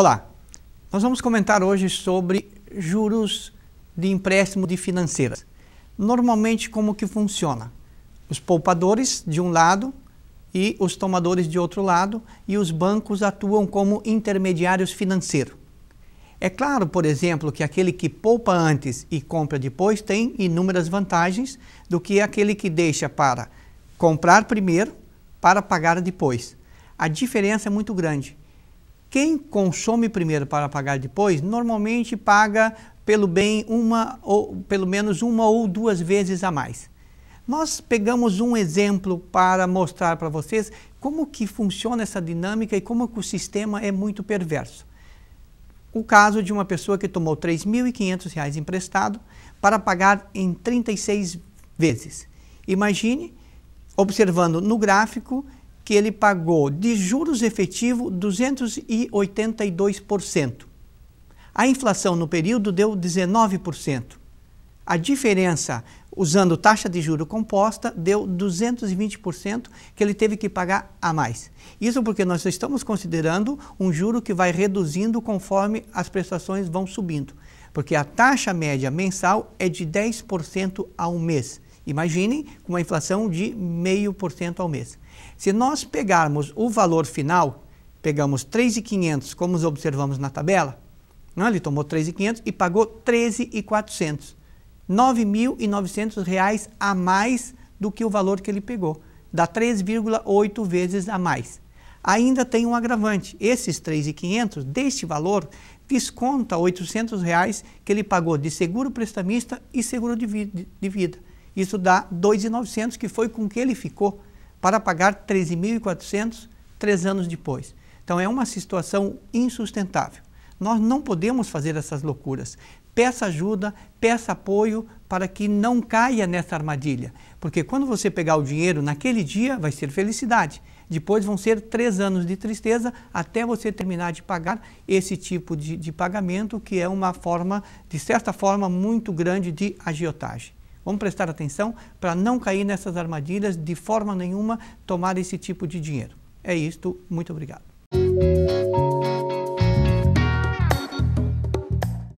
Olá, nós vamos comentar hoje sobre juros de empréstimo de financeiras. Normalmente como que funciona? Os poupadores de um lado e os tomadores de outro lado e os bancos atuam como intermediários financeiros. É claro, por exemplo, que aquele que poupa antes e compra depois tem inúmeras vantagens do que aquele que deixa para comprar primeiro para pagar depois. A diferença é muito grande. Quem consome primeiro para pagar depois, normalmente paga pelo bem uma ou pelo menos uma ou duas vezes a mais. Nós pegamos um exemplo para mostrar para vocês como que funciona essa dinâmica e como que o sistema é muito perverso. O caso de uma pessoa que tomou R$ 3.500 emprestado para pagar em 36 vezes. Imagine, observando no gráfico, que ele pagou de juros efetivo 282%. A inflação no período deu 19%. A diferença, usando taxa de juro composta, deu 220% que ele teve que pagar a mais. Isso porque nós estamos considerando um juro que vai reduzindo conforme as prestações vão subindo. Porque a taxa média mensal é de 10% ao mês. Imaginem com uma inflação de 0,5% ao mês. Se nós pegarmos o valor final, pegamos 3,500, como observamos na tabela, né? ele tomou 3,500 e pagou 13,400. R$ 9.900 a mais do que o valor que ele pegou. Dá 3,8 vezes a mais. Ainda tem um agravante. Esses 3.500 deste valor desconta R$ 800 reais que ele pagou de seguro prestamista e seguro de vida. Isso dá 2.900, que foi com que ele ficou, para pagar 13.400 três anos depois. Então é uma situação insustentável. Nós não podemos fazer essas loucuras. Peça ajuda, peça apoio para que não caia nessa armadilha. Porque quando você pegar o dinheiro naquele dia, vai ser felicidade. Depois vão ser três anos de tristeza até você terminar de pagar esse tipo de, de pagamento, que é uma forma, de certa forma, muito grande de agiotagem. Vamos prestar atenção para não cair nessas armadilhas, de forma nenhuma tomar esse tipo de dinheiro. É isto, muito obrigado.